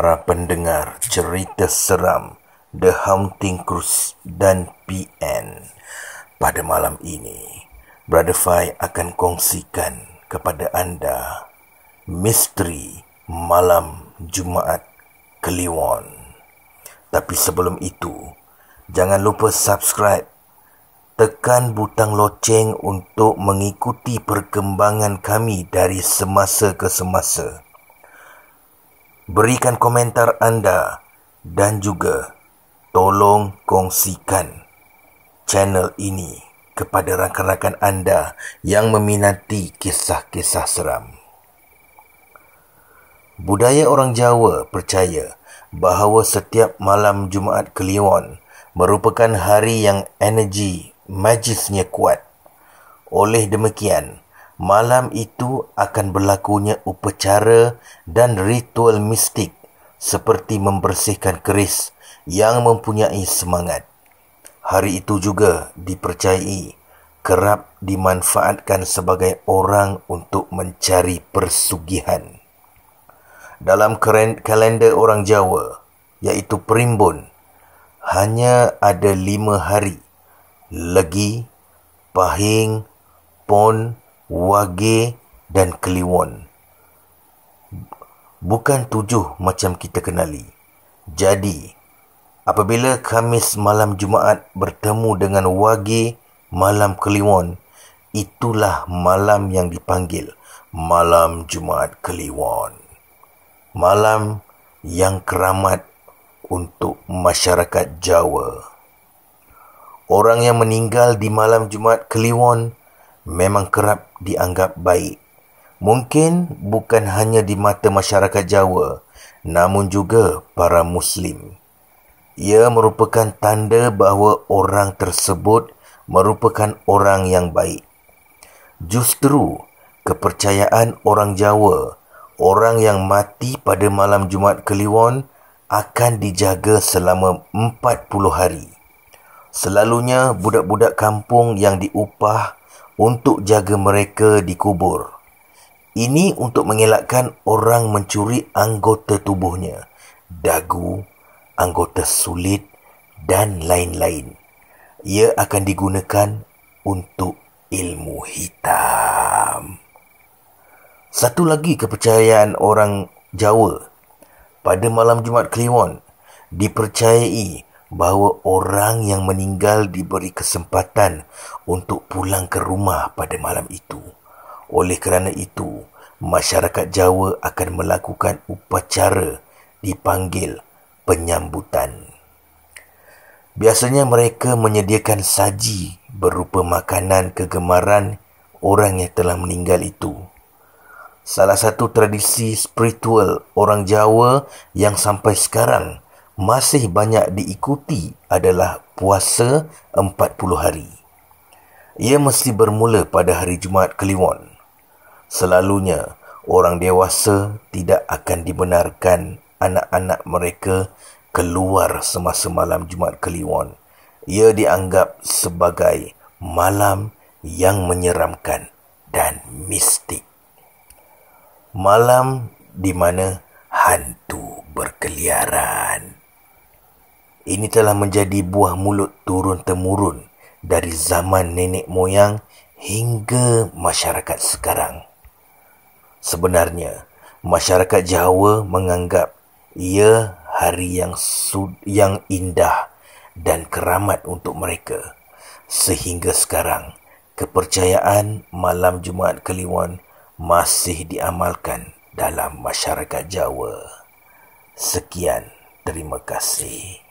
para pendengar cerita seram The Haunting Cruise dan PN. Pada malam ini, Brother Fai akan kongsikan kepada anda misteri malam Jumaat Kliwon. Tapi sebelum itu, jangan lupa subscribe tekan butang loceng untuk mengikuti perkembangan kami dari semasa ke semasa berikan komentar anda dan juga tolong kongsikan channel ini kepada rakan-rakan anda yang meminati kisah-kisah seram. Budaya orang Jawa percaya bahawa setiap malam Jumaat Kliwon merupakan hari yang energi magisnya kuat. Oleh demikian, malam itu akan berlakunya upacara dan ritual mistik seperti membersihkan keris yang mempunyai semangat. Hari itu juga dipercayai kerap dimanfaatkan sebagai orang untuk mencari persugihan. Dalam kalender orang Jawa, iaitu Perimbun, hanya ada lima hari. Legi, Pahing, Pon, Pahing, Wage dan Kliwon. Bukan tujuh macam kita kenali. Jadi, apabila Khamis malam Jumaat bertemu dengan Wage malam Kliwon, itulah malam yang dipanggil malam Jumaat Kliwon. Malam yang keramat untuk masyarakat Jawa. Orang yang meninggal di malam Jumaat Kliwon memang kerap dianggap baik. Mungkin bukan hanya di mata masyarakat Jawa, namun juga para Muslim. Ia merupakan tanda bahawa orang tersebut merupakan orang yang baik. Justru, kepercayaan orang Jawa, orang yang mati pada malam Jumaat Keliwon akan dijaga selama 40 hari. Selalunya, budak-budak kampung yang diupah untuk jaga mereka dikubur. Ini untuk mengelakkan orang mencuri anggota tubuhnya, dagu, anggota sulit dan lain-lain. Ia akan digunakan untuk ilmu hitam. Satu lagi kepercayaan orang Jawa pada malam Jumat Kliwon dipercayai bahawa orang yang meninggal diberi kesempatan untuk pulang ke rumah pada malam itu. Oleh kerana itu, masyarakat Jawa akan melakukan upacara dipanggil penyambutan. Biasanya mereka menyediakan saji berupa makanan kegemaran orang yang telah meninggal itu. Salah satu tradisi spiritual orang Jawa yang sampai sekarang masih banyak diikuti adalah puasa 40 hari. Ia mesti bermula pada hari Jumaat Keliwon. Selalunya, orang dewasa tidak akan dibenarkan anak-anak mereka keluar semasa malam Jumaat Keliwon. Ia dianggap sebagai malam yang menyeramkan dan mistik. Malam di mana hantu berkeliaran. Ini telah menjadi buah mulut turun-temurun dari zaman nenek moyang hingga masyarakat sekarang. Sebenarnya, masyarakat Jawa menganggap ia hari yang sud- yang indah dan keramat untuk mereka. Sehingga sekarang, kepercayaan malam Jumaat Keliwon masih diamalkan dalam masyarakat Jawa. Sekian, terima kasih.